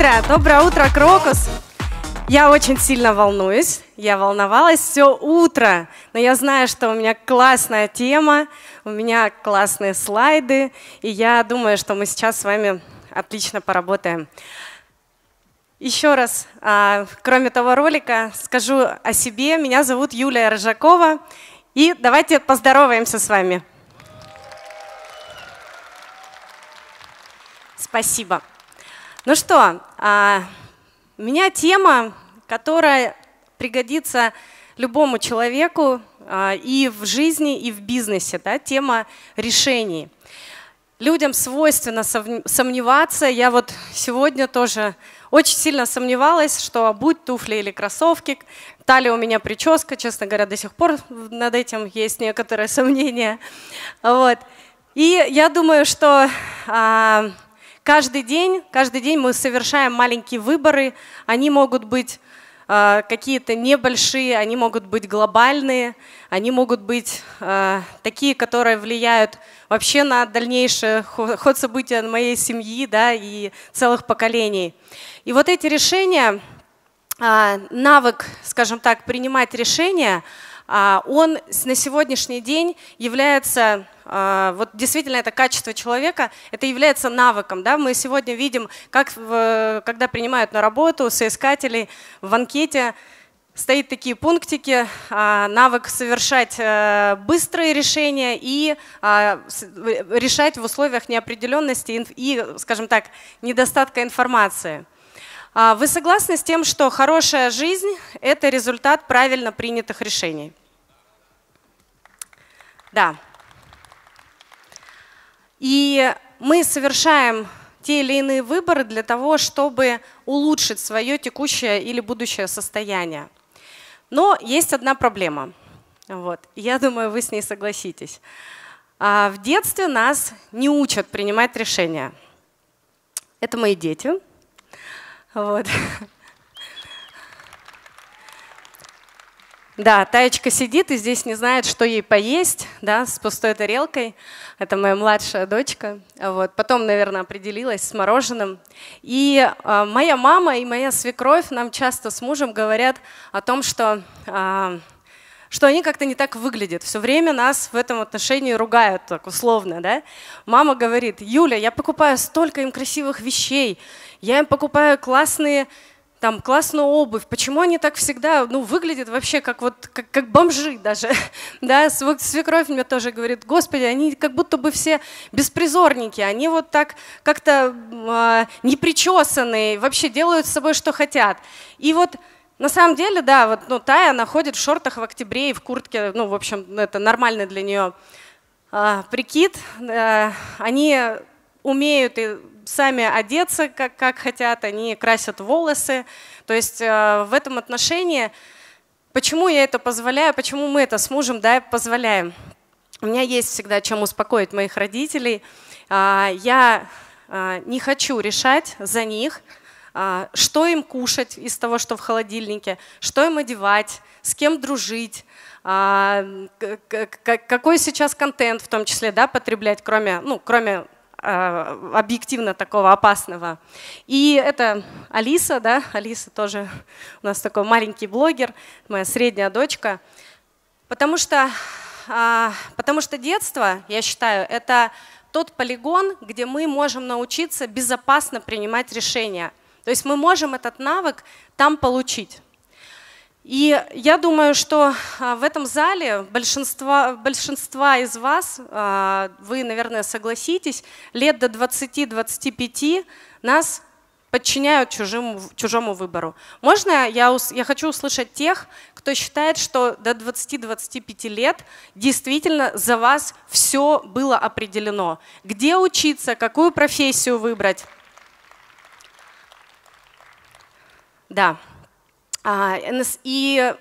утро! Доброе утро, Крокус! Я очень сильно волнуюсь, я волновалась все утро, но я знаю, что у меня классная тема, у меня классные слайды, и я думаю, что мы сейчас с вами отлично поработаем. Еще раз, а, кроме того ролика, скажу о себе. Меня зовут Юлия Рыжакова, и давайте поздороваемся с вами. Спасибо. Ну что, а, у меня тема, которая пригодится любому человеку а, и в жизни, и в бизнесе, да, тема решений. Людям свойственно сомневаться. Я вот сегодня тоже очень сильно сомневалась, что будь туфли или кроссовки, та у меня прическа, честно говоря, до сих пор над этим есть некоторые сомнения. Вот. И я думаю, что а, Каждый день, каждый день мы совершаем маленькие выборы. Они могут быть э, какие-то небольшие, они могут быть глобальные, они могут быть э, такие, которые влияют вообще на дальнейший ход событий моей семьи да, и целых поколений. И вот эти решения, э, навык, скажем так, принимать решения – а, он на сегодняшний день является а, вот действительно это качество человека, это является навыком. Да? Мы сегодня видим, как, когда принимают на работу соискателей в анкете, стоит такие пунктики, а, навык совершать э, быстрые решения и решать в условиях неопределенности и, скажем так, недостатка информации. Вы согласны с тем, что хорошая жизнь – это результат правильно принятых решений? Да. И мы совершаем те или иные выборы для того, чтобы улучшить свое текущее или будущее состояние. Но есть одна проблема. Вот. Я думаю, вы с ней согласитесь. А, в детстве нас не учат принимать решения. Это мои дети. Вот. Да, Таечка сидит и здесь не знает, что ей поесть, да, с пустой тарелкой. Это моя младшая дочка. Вот. Потом, наверное, определилась с мороженым. И э, моя мама и моя свекровь нам часто с мужем говорят о том, что э, что они как-то не так выглядят. Все время нас в этом отношении ругают, так условно, да? Мама говорит, Юля, я покупаю столько им красивых вещей, я им покупаю классные там классную обувь, почему они так всегда, ну, выглядят вообще как вот, как, как бомжи даже, да, свекровь мне тоже говорит, господи, они как будто бы все беспризорники, они вот так как-то э, непричесанные, вообще делают с собой, что хотят. И вот на самом деле, да, вот, ну, Тая, она ходит в шортах в октябре и в куртке, ну, в общем, это нормально для нее э, а, прикид, э, они умеют и сами одеться, как, как хотят, они красят волосы. То есть э, в этом отношении, почему я это позволяю, почему мы это с мужем да, позволяем. У меня есть всегда чем успокоить моих родителей. А, я а, не хочу решать за них, а, что им кушать из того, что в холодильнике, что им одевать, с кем дружить, какой сейчас контент в том числе да, потреблять, кроме, ну, кроме Э, объективно такого опасного. И это Алиса, да, Алиса тоже у нас такой маленький блогер, моя средняя дочка, потому что, а, потому что детство, я считаю, это тот полигон, где мы можем научиться безопасно принимать решения. То есть мы можем этот навык там получить. И я думаю, что а, в этом зале большинства, большинства из вас, а, вы, наверное, согласитесь, лет до 20-25 нас подчиняют чужому чужому выбору. Можно я, я хочу услышать тех, кто считает, что до 20-25 лет действительно за вас все было определено. Где учиться, какую профессию выбрать. Да. А, и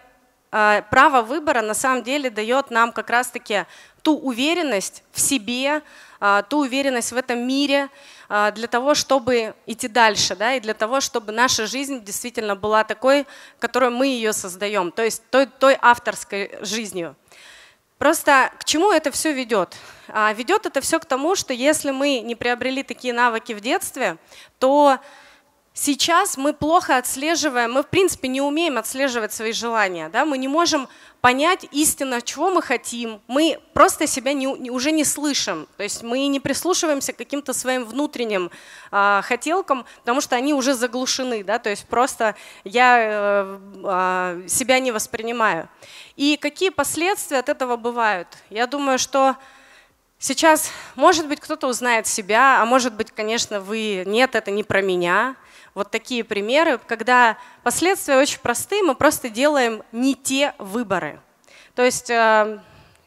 а, право выбора на самом деле дает нам как раз-таки ту уверенность в себе, а, ту уверенность в этом мире для того, чтобы идти дальше, да, и для того, чтобы наша жизнь действительно была такой, которую мы ее создаем, то есть той, той авторской жизнью. Просто к чему это все ведет? Ведет это все к тому, что если мы не приобрели такие навыки в детстве, то Сейчас мы плохо отслеживаем, мы в принципе не умеем отслеживать свои желания, да? мы не можем понять истинно, чего мы хотим, мы просто себя не, уже не слышим, то есть мы не прислушиваемся к каким-то своим внутренним э, хотелкам, потому что они уже заглушены, да? то есть просто я э, э, себя не воспринимаю. И какие последствия от этого бывают? Я думаю, что сейчас, может быть, кто-то узнает себя, а может быть, конечно, вы, нет, это не про меня – вот такие примеры, когда последствия очень простые, мы просто делаем не те выборы. То есть, э,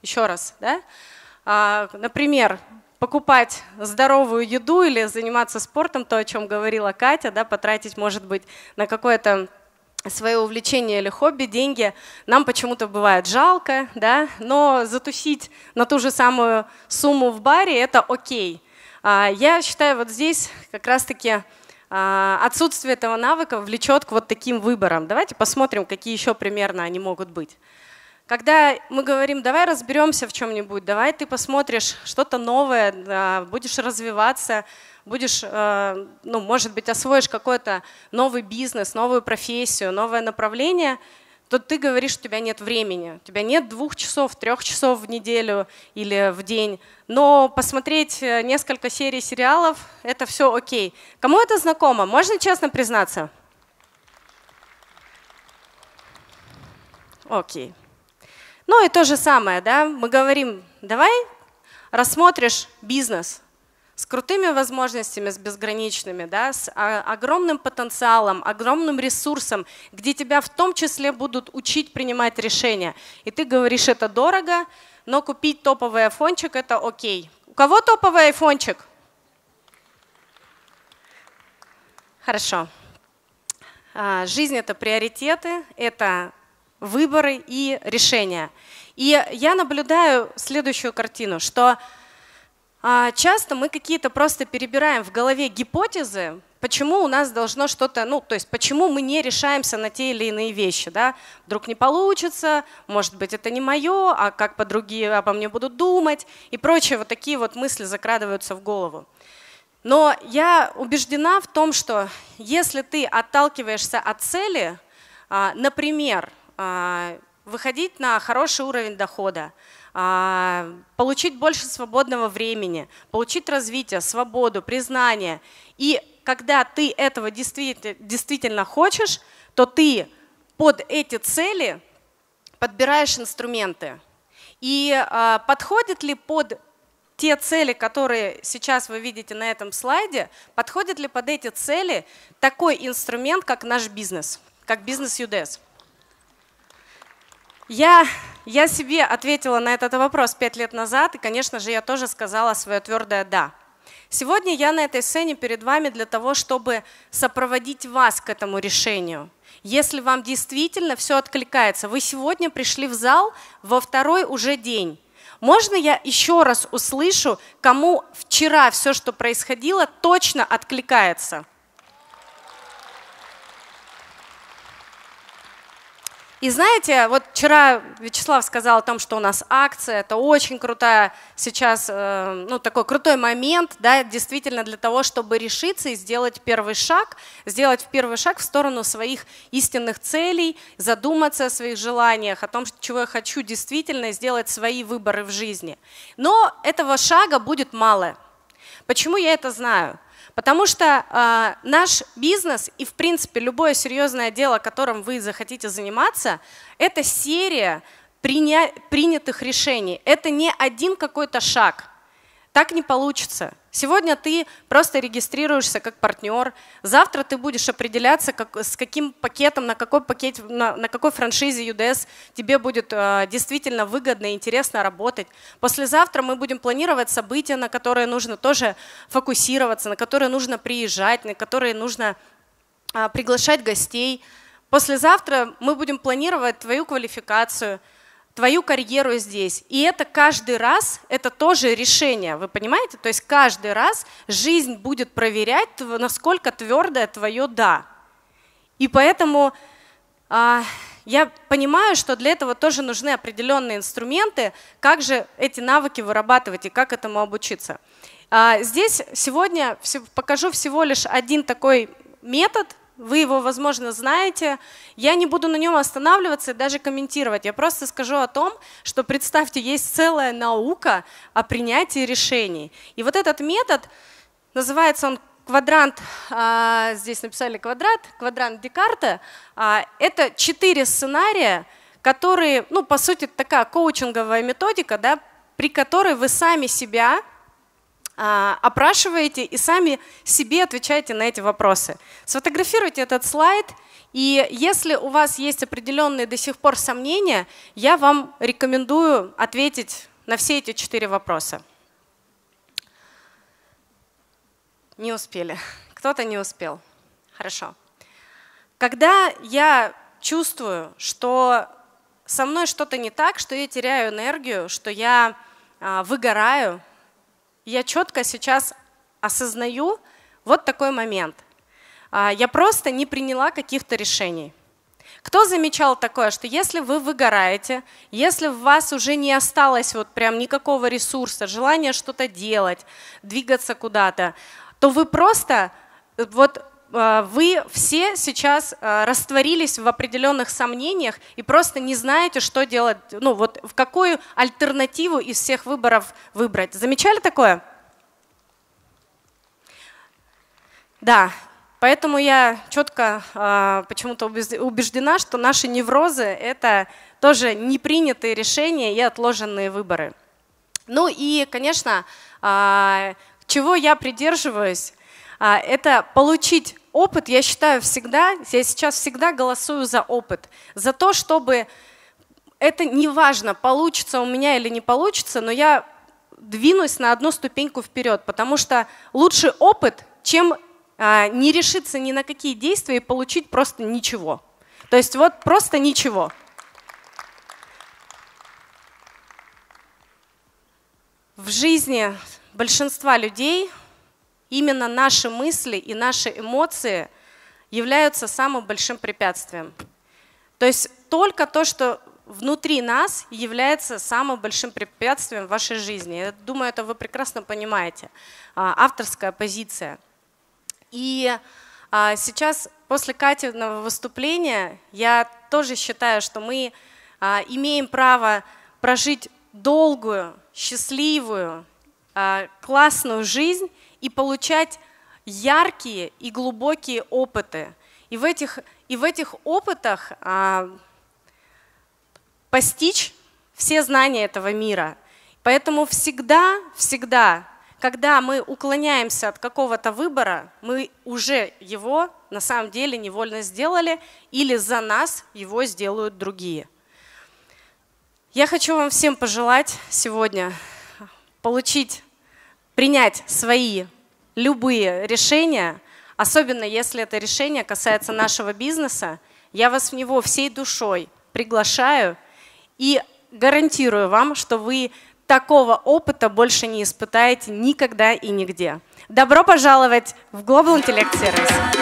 еще раз, да? А, например, покупать здоровую еду или заниматься спортом, то, о чем говорила Катя, да, потратить, может быть, на какое-то свое увлечение или хобби, деньги нам почему-то бывает жалко, да, но затусить на ту же самую сумму в баре – это окей. А, я считаю, вот здесь как раз-таки а, отсутствие этого навыка влечет к вот таким выборам. Давайте посмотрим, какие еще примерно они могут быть. Когда мы говорим, давай разберемся в чем-нибудь, давай ты посмотришь что-то новое, будешь развиваться, будешь, э, ну, может быть, освоишь какой-то новый бизнес, новую профессию, новое направление – то ты говоришь, что у тебя нет времени, у тебя нет двух часов, трех часов в неделю или в день. Но посмотреть э, несколько серий сериалов – это все окей. Кому это знакомо? Можно честно признаться? Окей. Ну и то же самое, да, мы говорим, давай рассмотришь бизнес – с крутыми возможностями, с безграничными, да, с огромным потенциалом, огромным ресурсом, где тебя в том числе будут учить принимать решения. И ты говоришь, это дорого, но купить топовый айфончик – это окей. У кого топовый айфончик? Хорошо. А, жизнь – это приоритеты, это выборы и решения. И я наблюдаю следующую картину, что… А часто мы какие-то просто перебираем в голове гипотезы, почему у нас должно что-то, ну, то есть почему мы не решаемся на те или иные вещи, да, вдруг не получится, может быть, это не мое, а как по другие обо мне будут думать и прочие вот такие вот мысли закрадываются в голову. Но я убеждена в том, что если ты отталкиваешься от цели, а, например, а, выходить на хороший уровень дохода, а, получить больше свободного времени, получить развитие, свободу, признание. И когда ты этого действительно, действительно хочешь, то ты под эти цели подбираешь инструменты. И э, подходит ли под те цели, которые сейчас вы видите на этом слайде, подходит ли под эти цели такой инструмент, как наш бизнес, как бизнес UDS? Я, я себе ответила на этот вопрос пять лет назад, и, конечно же, я тоже сказала свое твердое «да». Сегодня я на этой сцене перед вами для того, чтобы сопроводить вас к этому решению. Если вам действительно все откликается, вы сегодня пришли в зал во второй уже день. Можно я еще раз услышу, кому вчера все, что происходило, точно откликается? И знаете, вот вчера Вячеслав сказал о том, что у нас акция, это очень крутая сейчас, э, ну такой крутой момент, да, действительно для того, чтобы решиться и сделать первый шаг, сделать первый шаг в сторону своих истинных целей, задуматься о своих желаниях, о том, чего я хочу действительно, сделать свои выборы в жизни. Но этого шага будет мало. Почему я это знаю? Потому что э, наш бизнес и, в принципе, любое серьезное дело, которым вы захотите заниматься, это серия приня принятых решений. Это не один какой-то шаг. Так не получится. Сегодня ты просто регистрируешься как партнер, завтра ты будешь определяться, как, с каким пакетом, на какой, пакет, на, на какой франшизе UDS тебе будет э, действительно выгодно и интересно работать. Послезавтра мы будем планировать события, на которые нужно тоже фокусироваться, на которые нужно приезжать, на которые нужно э, приглашать гостей. Послезавтра мы будем планировать твою квалификацию – твою карьеру здесь. И это каждый раз, это тоже решение, вы понимаете? То есть каждый раз жизнь будет проверять, насколько твердое твое «да». И поэтому а, я понимаю, что для этого тоже нужны определенные инструменты, как же эти навыки вырабатывать и как этому обучиться. А, здесь сегодня покажу всего лишь один такой метод – вы его, возможно, знаете. Я не буду на нем останавливаться и даже комментировать. Я просто скажу о том, что, представьте, есть целая наука о принятии решений. И вот этот метод, называется он квадрант, а, здесь написали квадрат, квадрант Декарта, а, это четыре сценария, которые, ну, по сути, такая коучинговая методика, да, при которой вы сами себя а, опрашиваете и сами себе отвечаете на эти вопросы. Сфотографируйте этот слайд, и если у вас есть определенные до сих пор сомнения, я вам рекомендую ответить на все эти четыре вопроса. Не успели. Кто-то не успел. Хорошо. Когда я чувствую, что со мной что-то не так, что я теряю энергию, что я а, выгораю, я четко сейчас осознаю вот такой момент. А, я просто не приняла каких-то решений. Кто замечал такое, что если вы выгораете, если в вас уже не осталось вот прям никакого ресурса, желания что-то делать, двигаться куда-то, то вы просто э, вот а, вы все сейчас а, растворились в определенных сомнениях и просто не знаете, что делать, ну вот в какую альтернативу из всех выборов выбрать. Замечали такое? Да, поэтому я четко э, почему-то убеждена, что наши неврозы — это тоже непринятые решения и отложенные выборы. Ну и, конечно, э, чего я придерживаюсь, это получить опыт, я считаю, всегда, я сейчас всегда голосую за опыт, за то, чтобы это не важно, получится у меня или не получится, но я двинусь на одну ступеньку вперед, потому что лучше опыт, чем а, не решиться ни на какие действия и получить просто ничего. То есть вот просто ничего. В жизни большинства людей именно наши мысли и наши эмоции являются самым большим препятствием. То есть только то, что внутри нас является самым большим препятствием в вашей жизни. Я думаю, это вы прекрасно понимаете. А, авторская позиция. И а, сейчас после Катиного выступления я тоже считаю, что мы а, имеем право прожить долгую, счастливую, классную жизнь, и получать яркие и глубокие опыты. И в этих, и в этих опытах а, постичь все знания этого мира. Поэтому всегда, всегда, когда мы уклоняемся от какого-то выбора, мы уже его на самом деле невольно сделали или за нас его сделают другие. Я хочу вам всем пожелать сегодня получить принять свои любые решения, особенно если это решение касается нашего бизнеса, я вас в него всей душой приглашаю и гарантирую вам, что вы такого опыта больше не испытаете никогда и нигде. Добро пожаловать в Global Intellect Service.